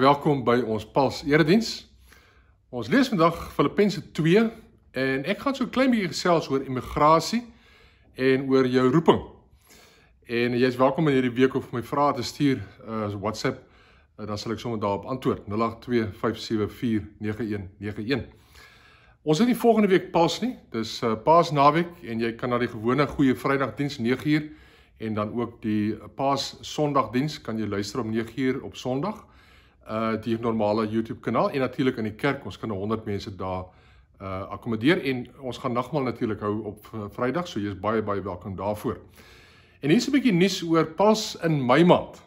Baie welkom by ons Pals erediens. Ons lees vandag Filippense 2 en ek gaan so 'n klein bietjie gesels oor immigrasie en oor jou roeping. En jy's welkom om hierdie week of my vrae te stuur eh, as uh, WhatsApp, uh, dan sal ek sommer daarop antwoord 0825749191. Ons het nie volgende week Pals nie. Dis uh, Paasnaweek en jy kan na die gewone goeie Vrydagdiens 9uur en dan ook die Paas Sondagdiens kan jy luister om 9uur op Sondag uh die normale YouTube kanaal en natuurlik in die kerk. Ons kan nou 100 mense daar uh akkommodeer en ons gaan nagmaal natuurlik hou op Vrydag, so jy's baie baie welkom daarvoor. En hier's 'n bietjie nuus oor pas in Mei maand.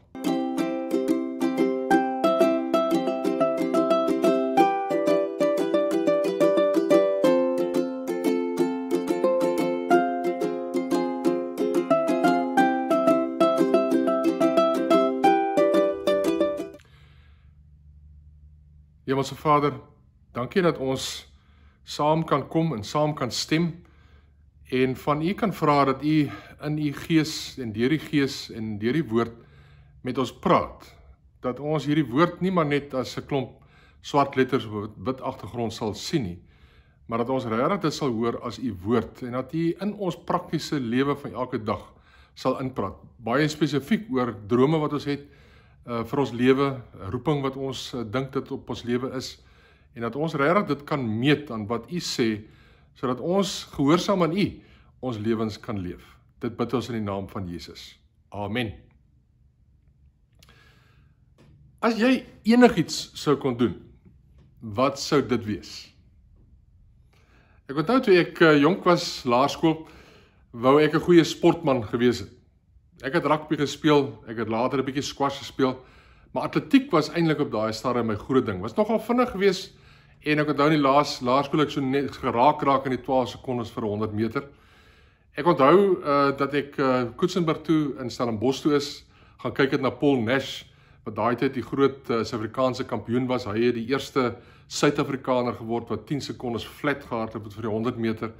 Hemelse Vader, dankie dat ons saam kan kom en saam kan stem en van U kan vra dat U in U Gees en deur die Gees en deur die woord met ons praat. Dat ons hierdie woord nie maar net as 'n klomp swart letters op wit agtergrond sal sien nie, maar dat ons regtig dit sal hoor as U woord en dat U in ons praktiese lewe van elke dag sal inpraat. Baie spesifiek oor drome wat ons het, uh vir ons lewe, roeping wat ons uh, dink dit op ons lewe is en dat ons regtig dit kan meet aan wat u sê sodat ons gehoorsaam aan u ons lewens kan leef. Dit bid ons in die naam van Jesus. Amen. As jy enigiets sou kon doen, wat sou dit wees? Ek onthou toe ek eh, jonk was, laerskool, wou ek 'n goeie sportman gewees het. Ek het rugby gespeel, ek het later 'n bietjie squash gespeel, maar atletiek was eintlik op daai stadium my groot ding. Was nogal vinnig geweest en ek onthou in die laas laerskool ek so net geraak raak in die 12 sekondes vir 100 meter. Ek onthou uh dat ek uh Koetsenburg toe in Stellenbosch toe is, gaan kyk het na Paul Nash wat daai tyd die groot uh, Suid-Afrikaanse kampioen was. Hy het die eerste Suid-Afrikaner geword wat 10 sekondes flat gehardloop het vir die 100 meter.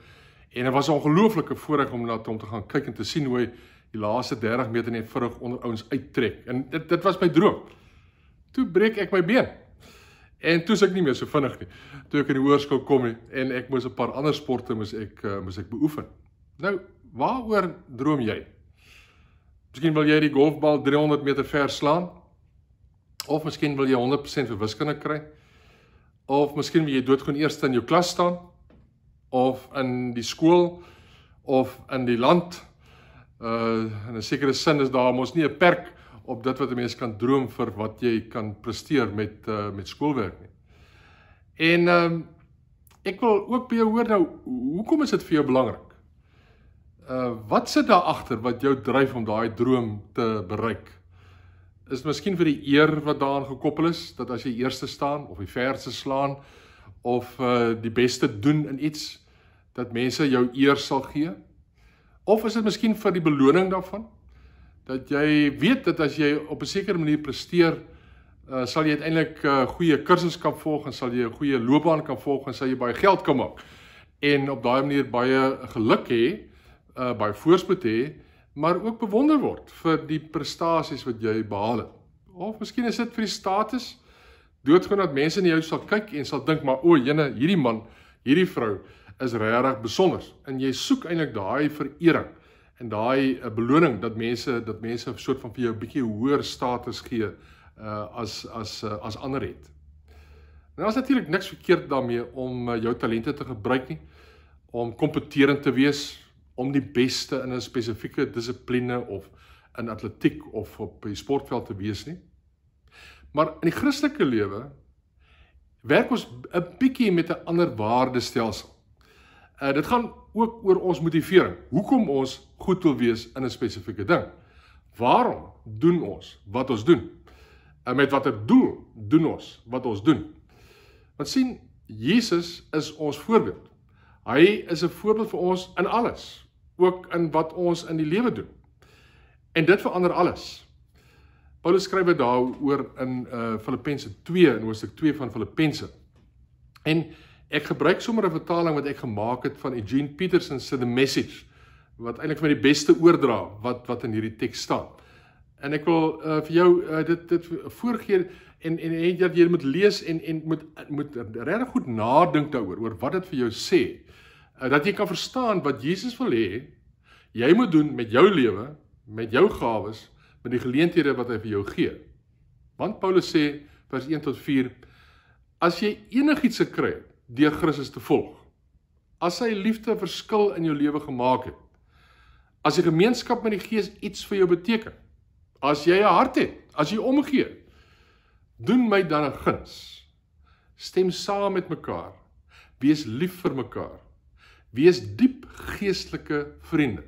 En dit was 'n ongelooflike voorreg om na hom te gaan kyk en te sien hoe hy die laaste 30 meter net vrug onder ouens uittrek. En dit dit was my droom. Toe breek ek my been. En toe suk nie meer so vinnig nie. Toe ek in die hoërskool kom nie, en ek moes 'n paar ander sporte moes ek uh, moes ek beoefen. Nou, waaroor droom jy? Miskien wil jy die golfbal 300 meter ver slaan? Of miskien wil jy 100% vir wiskunde kry? Of miskien wil jy doodgewoon eers in jou klas staan? Of in die skool of in die land? uh in 'n sekere sin is daar mos nie 'n perk op dit wat 'n mens kan droom vir wat jy kan presteer met uh met skoolwerk nie. En ehm um, ek wil ook by jou hoor nou hoekom is dit vir jou belangrik? Uh wat sit daar agter wat jou dryf om daai droom te bereik? Is dit miskien vir die eer wat daaraan gekoppel is dat as jy eerste staan of die verste slaan of uh die beste doen in iets dat mense jou eer sal gee? Of is dit miskien vir die beloning daarvan dat jy weet dat as jy op 'n sekere manier presteer, uh, sal jy uiteindelik 'n uh, eh, goeie kursus kan volg en sal jy 'n goeie loopbaan kan volg en sal jy baie geld kan maak. En op daai manier baie geluk hê, uh, baie voorspoed hê, maar ook bewonder word vir die prestasies wat jy behaal het. Of miskien is dit vir die status doodgewoon dat mense na jou sal kyk en sal dink maar o, jene, hierdie man, hierdie vrou is regtig besonder en jy soek eintlik daai verering en daai eh, beloning dat mense dat mense 'n soort van vir jou 'n bietjie hoër status gee uh as as uh, as ander het. Nou is natuurlik niks verkeerd daarmee om jou talente te gebruik nie om kompeteerend te wees, om die beste in 'n spesifieke dissipline of in atletiek of op die sportveld te wees nie. Maar in die Christelike lewe werk ons 'n bietjie met 'n ander waardestelsel. Uh, dit gaan ook oor ons motivering. Hoekom ons goed wil wees in 'n spesifieke ding? Waarom doen ons wat ons doen? En met watter doel doen ons wat ons doen? Want sien, Jesus is ons voorbeeld. Hy is 'n voorbeeld vir ons in alles, ook in wat ons in die lewe doen. En dit verander alles. Paulus skryf dit daaroor in eh uh, Filippense 2 in hoofstuk 2 van Filippense. En Ek gebruik sommer 'n vertaling wat ek gemaak het van Eugene Peterson se The Message wat eintlik vir my die beste oordra wat wat in hierdie teks staan. En ek wil uh, vir jou uh, dit dit voorgee en en en jy moet lees en en moet moet regtig goed nadink daaroor oor wat dit vir jou sê. Uh, dat jy kan verstaan wat Jesus wil hê jy moet doen met jou lewe, met jou gawes, met die geleenthede wat hy vir jou gee. Want Paulus sê vers 1 tot 4 as jy enigiets gekry het deur Christus te volg. As sy liefde 'n verskil in jou lewe gemaak het. As die gemeenskap met die Gees iets vir jou beteken. As jy 'n hart het, as jy omgee, doen my dan 'n guns. Stem saam met mekaar. Wees lief vir mekaar. Wees diep geestelike vriende.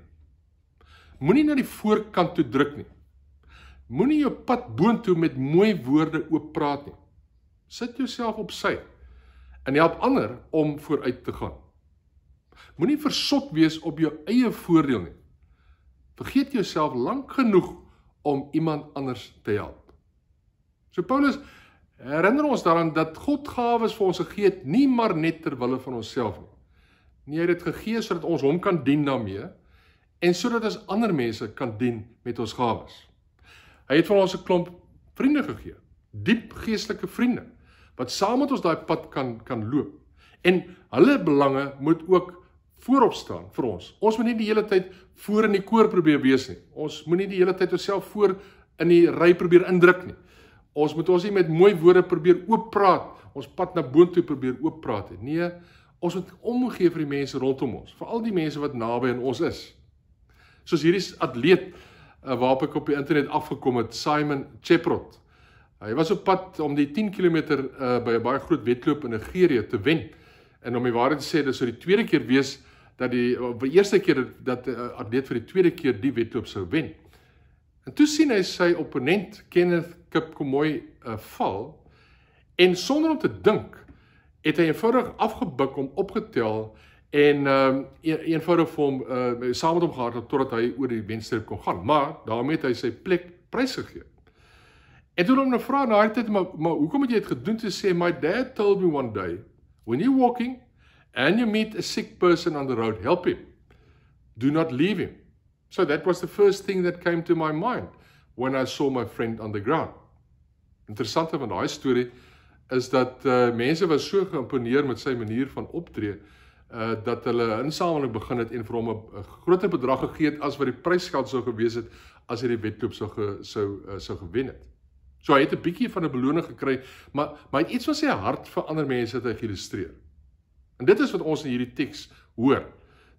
Moenie na die voorkant toe druk nie. Moenie jou pad boontoe met mooi woorde oop praat nie. Sit jouself op sy en help ander om vooruit te gaan. Moenie versot wees op jou eie voordeel nie. Vergeet jouself lank genoeg om iemand anders te help. So Paulus herinner ons daaraan dat God gawes vir ons gegee het nie maar net ter wille van onsself nie. Nee, hy het dit gegee sodat ons hom kan dien daarmee en sodat ons ander mense kan dien met ons gawes. Hy het vir ons 'n klomp vriende gegee, diep geestelike vriende wat saam met ons daai pad kan kan loop. En hulle belange moet ook voorop staan vir ons. Ons moet nie die hele tyd voor in die koor probeer wees nie. Ons moenie die hele tyd onsself voor in die ry probeer indruk nie. Ons moet ons nie met mooi woorde probeer oop praat, ons pad na boontoe probeer oop praat nie. Nee, ons moet omgee vir die mense rondom ons, veral die mense wat naby aan ons is. Soos hierdie atleet eh, waarop ek op die internet afgekom het, Simon Cheprot. Hy was op pad om die 10 km uh, by 'n baie groot wedloop in Nigerië te wen. En om die waarheid te sê, dis vir die tweede keer wees dat die eh, vir eerste keer dat 'n uh, eh, atleet vir die tweede keer die wedloop sou wen. En toe sien hy sy opponent Kenneth Kipkomoi uh, eh, val en sonder om te dink het hy eenvoudig afgebuk om opgetel en ehm um, eenvoudig vir hom uh, saam met hom gehardloop totdat hy oor die wenstreep kon gaan, maar daarmee het hy sy plek prysgegee. Ek nou nou, het hom gevra na daai tyd maar maar hoekom het jy dit gedoen te sê my dad told me one day when you walking and you meet a sick person on the road help him do not leave him so that was the first thing that came to my mind when i saw my friend on the ground Interessant van daai storie is dat uh, mense was so geïmponeer met sy manier van optree uh, dat hulle insameling begin het en vir hom 'n groter bedrag gegee het as wat die prysskat sou gewees het as hy die wedloop sou sou eh, sou gewen het so, so, so So hy het 'n bietjie van 'n beloning gekry, maar maar iets van sy hart vir ander mense het hy geïllustreer. En dit is wat ons in hierdie teks hoor.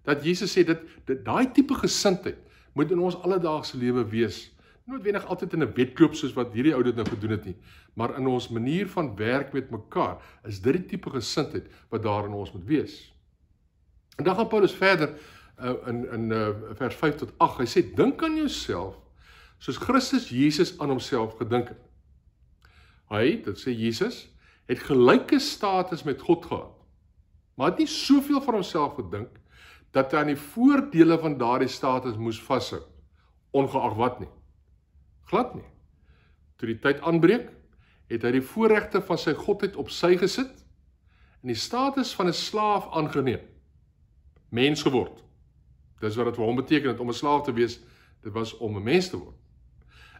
Dat Jesus sê dit daai tipe gesindheid moet in ons alledaagse lewe wees. Noodwendig altyd in 'n wedloop soos wat hierdie ou dit nou gedoen het nie, maar in ons manier van werk met mekaar is dit die tipe gesindheid wat daar in ons moet wees. En dan gaan Paulus verder eh, in in eh, vers 5 tot 8. Hy sê dink aan jouself soos Christus Jesus aan homself gedink het. Hy, dit sê Jesus, het gelyke status met God gehad. Maar het nie soveel van homself gedink dat hy aan die voordele van daardie status moes vashou, ongeag wat nie. Glad nie. Toe die tyd aanbreek, het hy die voorregte van sy godheid op sy gesit en die status van 'n slaaf aangeneem. Mens geword. Dis wat dit vir hom beteken het om 'n slaaf te wees, dit was om 'n mens te word.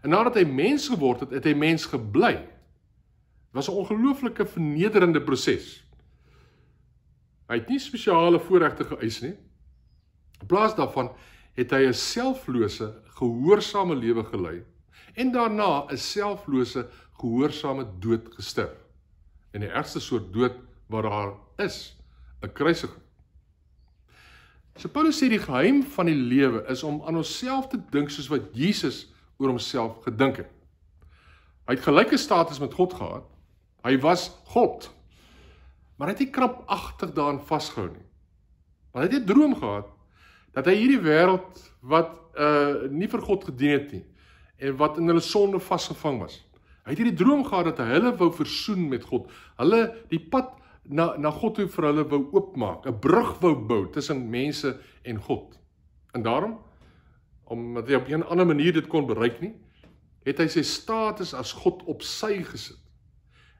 En nadat hy mens geword het, het hy mens gebly was 'n ongelooflike vernederende proses. Hy het nie spesiale voorregte geëis nie. In plaas daarvan het hy 'n selflose, gehoorsame lewe gelei en daarna 'n selflose, gehoorsame dood gestorf. En die ergste soort dood wat daar is, 'n kruisig. So Paulus sê die geheim van die lewe is om aan onsself te dink soos wat Jesus oor homself gedink het. Hy het gelyke status met God gehad, Hy was God. Maar hy het nie krampagtig daaraan vasgehou nie. Want hy het 'n droom gehad dat hy hierdie wêreld wat uh nie vir God gedien het nie en wat in hulle sonde vasgevang was. Hy het hierdie droom gehad dat hy hulle wou versoen met God. Hulle die pad na na God toe vir hulle wou oopmaak, 'n brug wou bou tussen mense en God. En daarom omdat hy op 'n ander manier dit kon bereik nie, het hy sy status as God op sy gesit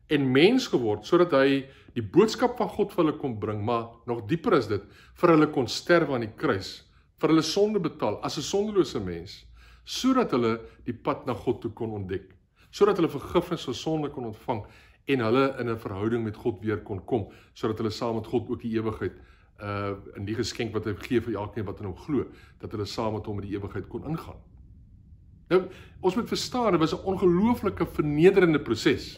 en mens geword sodat hy die boodskap van God vir hulle kon bring, maar nog dieper is dit vir hulle kon sterf aan die kruis, vir hulle sonde betaal as 'n sondelose mens, sodat hulle die pad na God toe kon ontdek, sodat hulle vergifnis vir sonde kon ontvang en hulle in 'n verhouding met God weer kon kom, sodat hulle saam met God ook die ewigheid uh in die geskenk wat hy gee vir elkeen wat aan hom glo, dat hulle saam met hom in die ewigheid kon ingaan. Nou, ons moet verstaan, dit was 'n ongelooflike vernederende proses.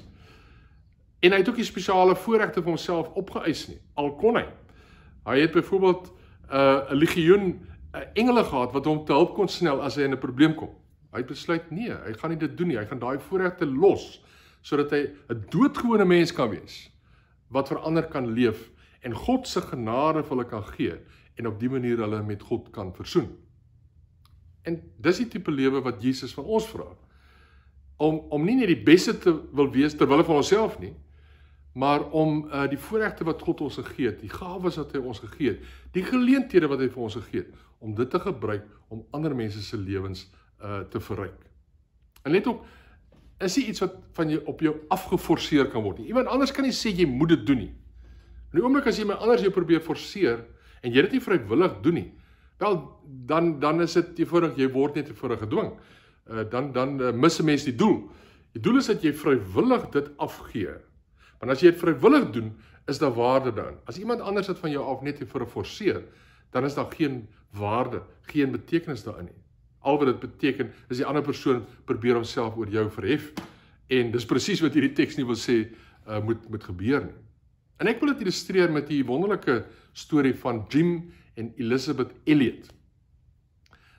En hy het ook nie spesiale voorregte vir homself opgeëis nie, al kon hy. Hy het byvoorbeeld 'n uh, 'n legioen uh, engele gehad wat hom te hulp kon snel as hy in 'n probleem kom. Hy besluit nee, hy gaan nie dit doen nie. Hy gaan daai voorregte los sodat hy 'n doodgewone mens kan wees wat verander kan leef en God se genade vir hulle kan gee en op dié manier hulle met God kan versoen. En dis die tipe lewe wat Jesus van ons vra. Om om nie net die beste te wil wees terwyl ons self nie, maar om uh, die voorregte wat God ons gegee het, die gawes wat hy ons gegee het, die geleenthede wat hy vir ons gegee het om dit te gebruik om ander mense se lewens uh te verryk. En let op, is dit iets wat van jou op jou afgeforceer kan word nie. Iemand anders kan nie sê jy moet dit doen nie. In die oomblik as jy my anders jou probeer forceer en jy dit nie vrywillig doen nie, wel dan dan is dit jy voordat jy word net voordat gedwing. Uh dan dan uh, mis 'n mens die doel. Die doel is dat jy vrywillig dit afgee Want as jy dit vrywillig doen, is daar waarde daarin. As iemand anders dit van jou af net vir 'n forceer, dan is daar geen waarde, geen betekenis daarin nie. Al wat dit beteken, is die ander persoon probeer homself oor jou verhef en dis presies wat hierdie teks nie wil sê uh, moet moet gebeur nie. En ek wil dit illustreer met hierdie wonderlike storie van Jim en Elizabeth Elliot.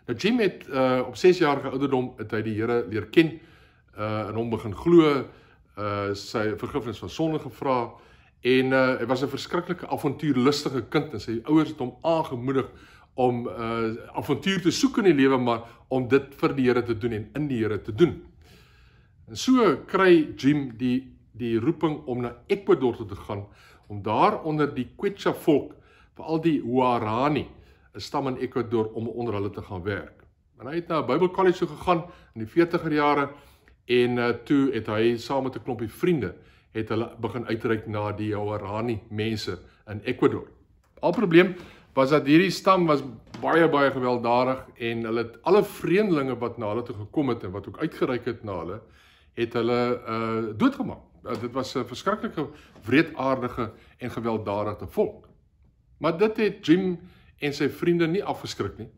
Nou Jim het uh, op 6 jaar ouderdom het hy die Here leer ken, uh, in hom begin glo, Eh, sy vergifnis van sonde gevra en uh hy was 'n verskriklike avontuurlustige kind en sy ouers het hom aangemoedig om uh avontuur te soek in die lewe maar om dit vir die Here te doen en in die Here te doen. En so kry Jim die die roeping om na Ekwador toe te gaan om daar onder die Quechua volk veral die Huarani 'n stam in Ekwador om onder hulle te gaan werk. En hy het na 'n Bybelkollege toe gegaan in die 40er jare En uh, toe het hy saam met 'n klompie vriende het hulle begin uitreik na die Huarani mense in Ecuador. Al probleem was dat hierdie stam was baie baie gewelddadig en hulle het alle vreemdelinge wat na hulle toe gekom het en wat ook uitgereik het na hulle het hulle uh doodgemaak. Uh, dit was 'n verskriklike wreedaardige en gewelddadige volk. Maar dit het Jim en sy vriende nie afgeskrik nie.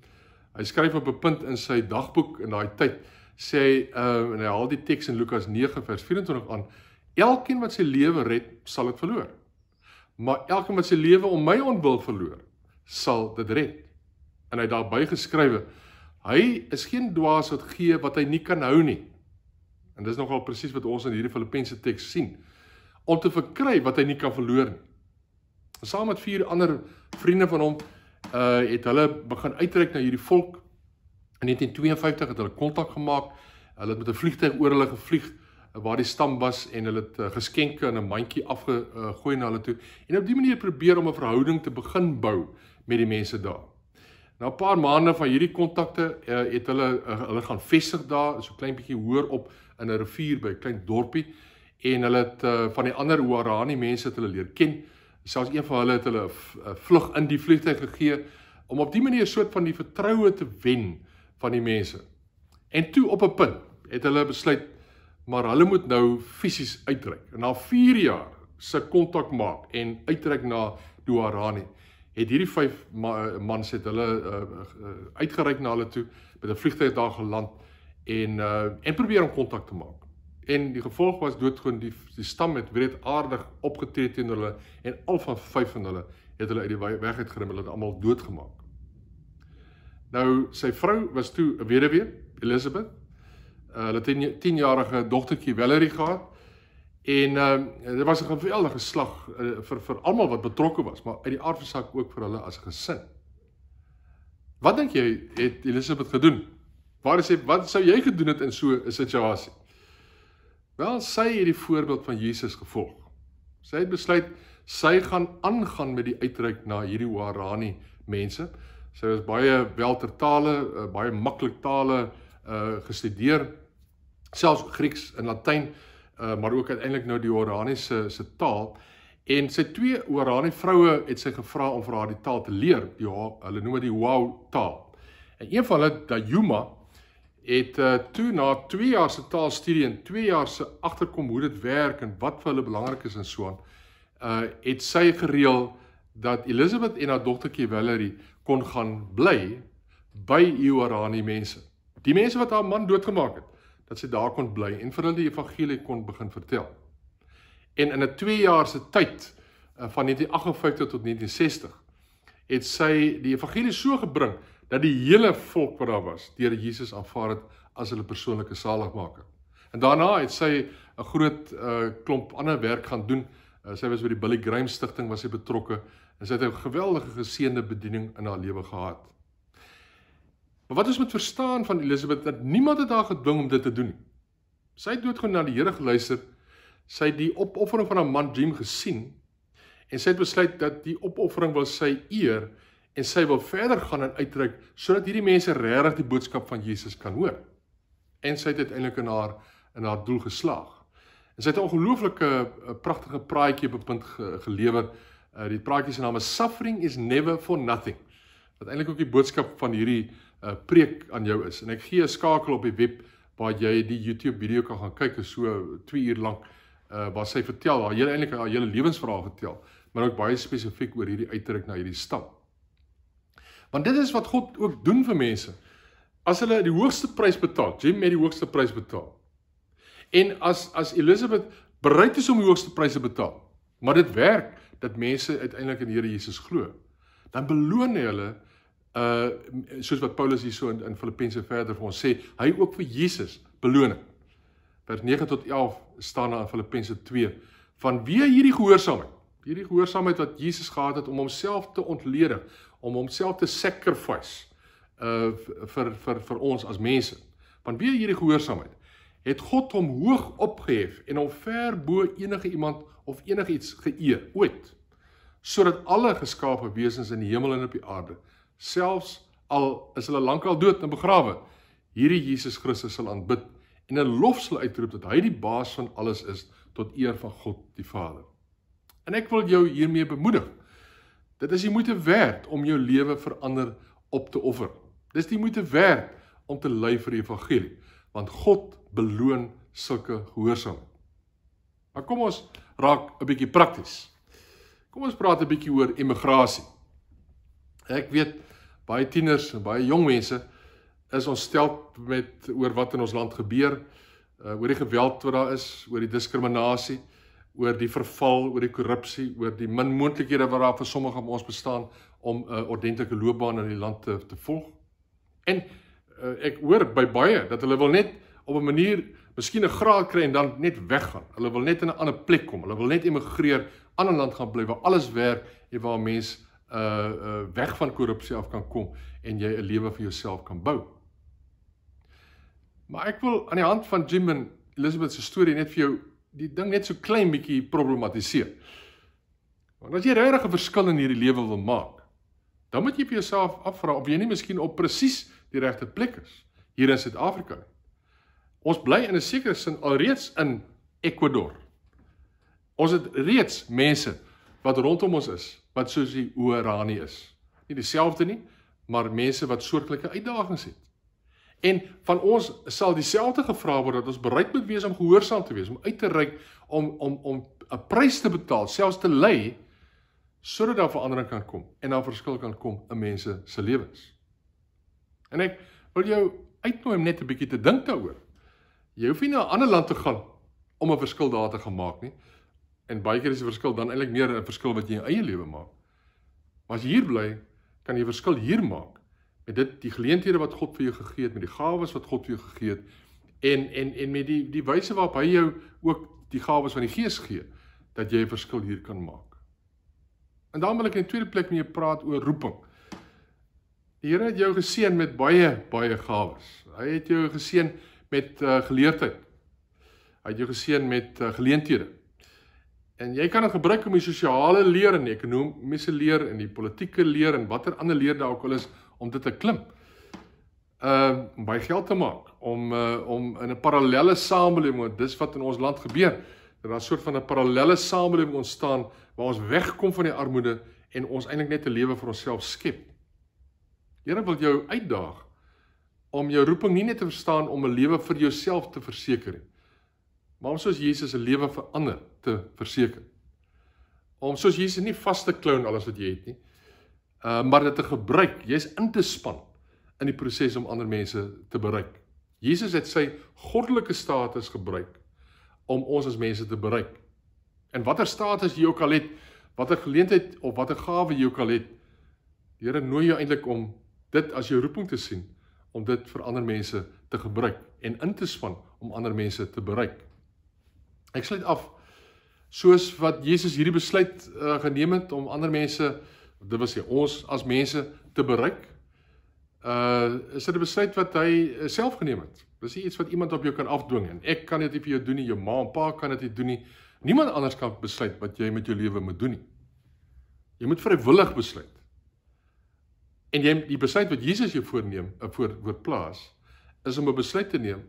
Hy skryf op 'n punt in sy dagboek in daai tyd sê uh, en hy haal die teks in Lukas 9 vers 24 aan, elkeen wat sy lewe red, sal dit verloor. Maar elkeen wat sy lewe om my ontwil verloor, sal dit red. En hy daarby geskrywe, hy is geen dwaas wat gee wat hy nie kan hou nie. En dis nogal presies wat ons in hierdie Filippense teks sien. Om te verkry wat hy nie kan verloor nie. En saam met vier ander vriende van hom, uh het hulle begin uitreik na hierdie volk In 1952 het hulle kontak gemaak. Hulle het met 'n vliegtuig oor hulle gevlieg waar die stam was en hulle het eh, geskenke in 'n mandjie afgegooi eh, na hulle toe en op dië manier probeer om 'n verhouding te begin bou met die mense daar. Na 'n paar maande van hierdie kontakte eh, het hulle hulle gaan vestig daar, so klein bietjie hoër op in 'n rivier by 'n klein dorpie en hulle het van die ander Huarani mense het hulle leer ken. Selfs een van hulle het hulle 'n vlug in die vliegtuig gegee om op dië manier 'n soort van die vertroue te wen van die mense. En toe op 'n punt het hulle besluit maar hulle moet nou fisies uitreik. En na 4 jaar se kontak maak en uitreik na Doharani het hierdie vyf mans het hulle uh, eh, uh, eh, uitgeruik na hulle toe met 'n vliegtuig daar geland en uh, en probeer om kontak te maak. En die gevolg was doodgewoon die die stam het breed aardig opgetree teenoor hulle en al van vyf van hulle het hulle uit die weg uitgerim, hulle het almal doodgemaak. Nou sy vrou was toe 'n weduwee, Elizabeth. Uh, hulle het 'n 10-jarige dogtertjie Valerie gehad. En uh, dit was 'n geweldige slag uh, vir vir almal wat betrokke was, maar uit die aard van saak ook vir hulle as gesin. Wat dink jy het Elisabeth gedoen? Waar sê wat sou jy gedoen het in so 'n situasie? Wel, sy het die voorbeeld van Jesus gevolg. Sy het besluit sy gaan aangaan met die uitreik na hierdie Warani mense. Sy was baie weltertale, uh, baie maklik tale uh eh, gestudeer, selfs Grieks en Latyn, uh eh, maar ook uiteindelik nou die Oraniese se taal. En sy twee Oranie vroue het sy gevra om vir haar die taal te leer. Ja, hulle noem dit die Wau taal. En een van hulle, Dayuma, het uh toe na 2 jaar se taalstudie en 2 jaar se agterkom hoe dit werk en wat vir hulle belangrik is en so aan, uh het sy gereël dat Elizabeth en haar dogtertjie Valerie kon gaan bly by Iorani mense. Die mense wat haar man doodgemaak het, dat sy daar kon bly en vir hulle die evangelie kon begin vertel. En in 'n 2 jaar se tyd eh, van 1958 tot 1960 het sy die evangelie so gebring dat die hele volk wat daar was, deur Jesus aanvaar het as hulle persoonlike saligmaker. En daarna het sy 'n groot uh, klomp ander werk gaan doen. Uh, sy was by die Billy Graham Stichting was sy betrokke. En sy het 'n geweldige geseënde bediening in haar lewe gehad. Maar wat ons moet verstaan van Elisabeth dat niemand het haar gedwing om dit te doen nie. Sy het doodgewoon na die Here geluister. Sy het die opoffering van haar man Jim gesien en sy het besluit dat die opoffering wil sy eer en sy wil verder gaan en uitreik sodat hierdie mense regtig die boodskap van Jesus kan hoor. En sy het uiteindelik in haar in haar doel geslaag. En sy het 'n ongelooflike eh, pragtige praatjie op 'n punt ge, gelewer Uh, die praatjie se naam is Suffering is never for nothing. Wat eintlik ook die boodskap van hierdie uh, preek aan jou is. En ek gee 'n skakel op die web waar jy die YouTube video kan gaan kyk, is so 2 uur lank uh, waar sy vertel haar hele eintlik haar hele lewensverhaal vertel, maar ook baie spesifiek oor hierdie uitdruk na hierdie stap. Want dit is wat God ook doen vir mense. As hulle die hoogste prys betaal, Jim het die hoogste prys betaal. En as as Elizabeth bereid is om die hoogste pryse te betaal, maar dit werk dat mense uiteindelik in die Here Jesus glo. Dan beloon hy hulle uh soos wat Paulus hier so in, in Filippense verder vir ons sê, hy ook vir Jesus beloning. Vers 9 tot 11 staan daar in Filippense 2 vanweë hierdie gehoorsaamheid Hierdie gehoorsaamheid wat Jesus gehad het om homself te ontlede, om homself te sacrifice uh vir vir vir ons as mense. Want wie hierdie gehoorsaamheid het God hom hoog opgehef en hom ver bo enige iemand of enigiets geëer ooit. Uh sodat alle geskaapte wesens in die hemel en op die aarde, selfs al is hulle lankal dood en begrawe, hierdie Jesus Christus sal aanbid en 'n lof sal uitroep dat hy die baas van alles is tot eer van God die Vader. En ek wil jou hiermee bemoedig. Dit is die moeite werd om jou lewe vir ander op te offer. Dis die moeite werd om te ly vir die evangelie, want God beloon sulke gehoorsaamheid. Maar kom ons raak 'n bietjie prakties. Kom ons praat 'n bietjie oor emigrasie. Ek weet baie tieners en baie jong mense is ons stel met oor wat in ons land gebeur, eh, oor die geweld wat daar is, oor die diskriminasie, oor die verval, oor die korrupsie, oor die min moontlikhede wat daar vir sommige van ons bestaan om 'n eh, ordentlike loopbaan in die land te te volg. En eh, ek hoor by baie dat hulle wil net op 'n manier miskien 'n graad kry en dan net weggaan. Hulle wil net in 'n ander plek kom. Hulle wil net emigreer ander land gaan bly waar alles werk en waar mens uh uh weg van korrupsie af kan kom en jy 'n lewe vir jouself kan bou. Maar ek wil aan die hand van Jim en Elizabeth se storie net vir jou die ding net so klein bietjie problematiseer. Want as jy regtig 'n verskil in hierdie lewe wil maak, dan moet jy vir jouself afvra of jy nie miskien op presies die regte plek is hier in Suid-Afrika nie. Ons bly in 'n sekere sin alreeds in Ekwador. Ons het reeds mense wat rondom ons is wat soos die Orani is. Nie dieselfde nie, maar mense wat soortgelyke uitdagings het. En van ons sal dieselfde gevra word dat ons bereid moet wees om gehoorsaam te wees, om uit te reik, om om om 'n prys te betaal, selfs te lê sodat daar verandering kan kom en 'n verskil kan kom in mense se lewens. En ek wil jou uitnooi om net 'n bietjie te dink daaroor. Jy hoef nie na 'n ander land te gaan om 'n verskil daar te gemaak nie. En baie keer is die verskil dan eintlik meer 'n verskil wat jy in jou eie lewe maak. Maar as jy hier bly, kan jy verskil hier maak met dit die geleenthede wat God vir jou gegee het, met die gawes wat God vir jou gegee het en en en met die die wyse waarop hy jou ook die gawes van die Gees gee dat jy 'n verskil hier kan maak. En dan wil ek in tweede plek met jou praat oor roeping. Die Here het jou geseën met baie baie gawes. Hy het jou geseën met uh, geleerdheid. Hy het jou geseën met uh, geleenthede. En jy kan dit gebruik om die sosiale leer en die ekonomiese leer en die politieke leer en watter ander leer daar ook al is om dit te klim. Ehm uh, om baie geld te maak om uh, om in 'n parallelle samelewing want dis wat in ons land gebeur. Dat daar 'n soort van 'n parallelle samelewing ontstaan waar ons wegkom van die armoede en ons eintlik net 'n lewe vir onsself skep. Here wil jou uitdaag om jou roeping nie net te verstaan om 'n lewe vir jouself te verseker nie, maar om soos Jesus se lewe vir ander te verseker. Om soos Jesus nie vas te klou in alles wat jy het nie, uh maar dit te gebruik, jy's in te span in die proses om ander mense te bereik. Jesus het sy goddelike status gebruik om ons as mense te bereik. En watter status jy ook al het, watter geleentheid of watter gawe jy ook al het, die Here nooi jou eintlik om dit as jou roeping te sien om dit vir ander mense te gebruik en in te span om ander mense te bereik. Ek sluit af soos wat Jesus hierdie besluit uh, geneem het om ander mense, dit was hy, ons as mense te bereik. Uh is dit 'n besluit wat hy eh, self geneem het. Dis nie iets wat iemand op jou kan afdwing nie. Ek kan dit nie vir jou doen nie, jou ma en pa kan dit nie doen nie. Niemand anders kan besluit wat jy met jou lewe moet doen nie. Jy moet vrywillig besluit. En jy die besluit wat Jesus jou voorneem, voor voorplaas is om 'n besluit te neem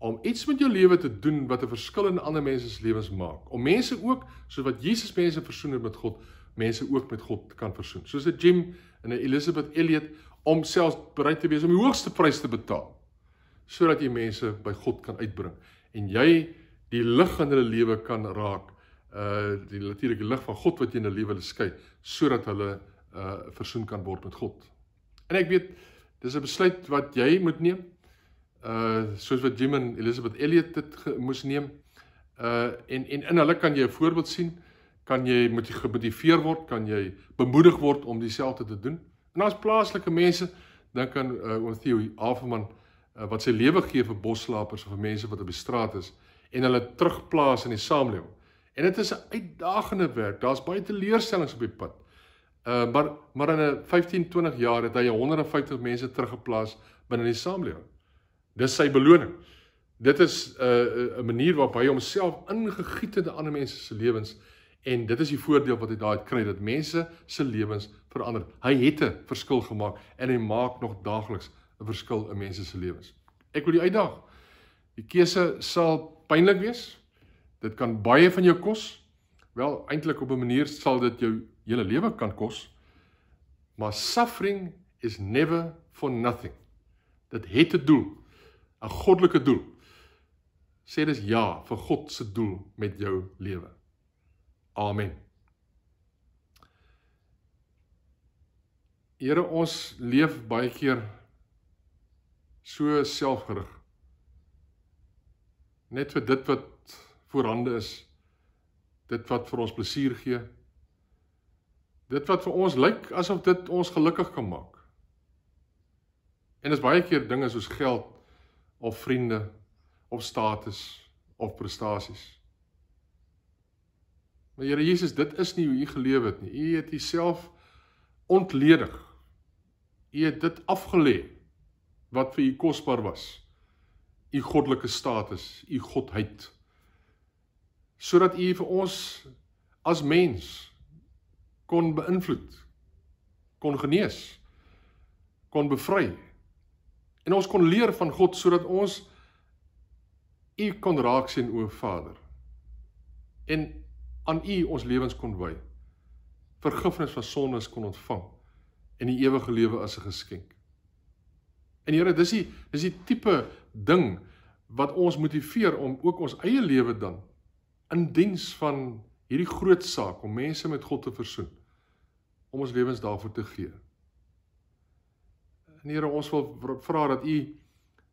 om iets met jou lewe te doen wat 'n verskil in ander mense se lewens maak. Om mense ook soos wat Jesus mense versoen het met God, mense ook met God kan versoen. Soos 'n Jim en 'n Elizabeth Elliot om selfs bereid te wees om die hoogste prys te betaal sodat jy mense by God kan uitbring en jy die lig in hulle lewe kan raak. Uh die natuurlike lig van God wat jy in hulle lewe skei sodat hulle uh versoen kan word met God. En ek weet dis 'n besluit wat jy moet neem. Uh, soos wat Jim en Elizabeth Elliot dit moes neem. Uh en en in hulle kan jy 'n voorbeeld sien. Kan jy met gemotiveer word, kan jy bemoedig word om dieselfde te doen. En as plaaslike mense dink aan uh ons Theo Afman uh, wat sy lewe gee vir bosslapers of vir mense wat op die straat is en hulle terugplaas in die samelewing. En dit is 'n uitdagende werk. Daar's baie teleurstellings op die pad. Uh maar maar in 'n 15, 20 jaar het hy 150 mense teruggeplaas binne die samelewing. Dis sy beloning. Dit is 'n uh, uh 'n manier waarop hy homself ingegiet het in ander mense se lewens en dit is die voordeel wat hy daai het kry dat mense se lewens verander. Hy het 'n verskil gemaak en hy maak nog daagliks 'n verskil in mense se lewens. Ek wil jou uitdaag. Die keuse sal pynlik wees. Dit kan baie van jou kos. Wel, eintlik op 'n manier sal dit jou hele lewe kan kos. Maar suffering is never for nothing. Dit het 'n doel. 'n goddelike doel. Sê dis ja vir God se doel met jou lewe. Amen. Here ons leef baie keer so selfgerig. Net vir dit wat voorhande is, dit wat vir ons plesier gee. Dit wat vir ons lyk asof dit ons gelukkig kan maak. En dit is baie keer dinge soos geld of vriende of status of prestasies. Maar Here Jesus, dit is nie hoe u geleef het nie. U het u self ontledig. U het dit afgelê wat vir u kosbaar was. U goddelike status, u godheid. Sodat u vir ons as mens kon beïnvloed, kon genees, kon bevry en ons kon leer van God sodat ons U kon raak sien o Vader en aan U ons lewens kon wy vergifnis van sondes kon ontvang en die ewige lewe as 'n geskenk. En Here, dis die dis die tipe ding wat ons motiveer om ook ons eie lewe dan in diens van hierdie groot saak om mense met God te versoen om ons lewens daarvoor te gee. En Here, ons wil vra dat U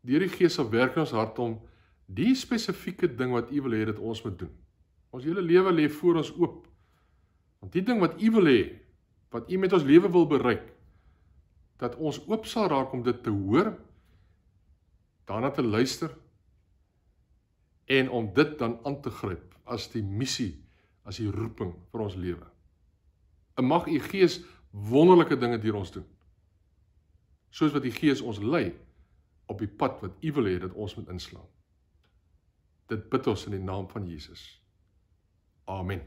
deur die Gees sal werk in ons hart om die spesifieke ding wat U wil hê dat ons moet doen. Ons hele lewe lê voor ons oop. Want die ding wat U wil hê, wat U met ons lewe wil bereik, dat ons oop sal raak om dit te hoor, daarna te luister en om dit dan aan te gryp as die missie, as die roeping vir ons lewe. En mag u gees wonderlike dinge deur ons doen soos wat die Gees ons lei op die pad wat U wil hê dat ons moet inslaan. Dit bid ons in die naam van Jesus. Amen.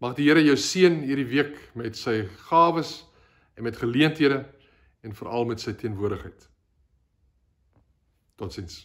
Mag die Here jou seën hierdie week met sy gawes en met geleenthede en veral met sy teenwoordigheid. Totsiens.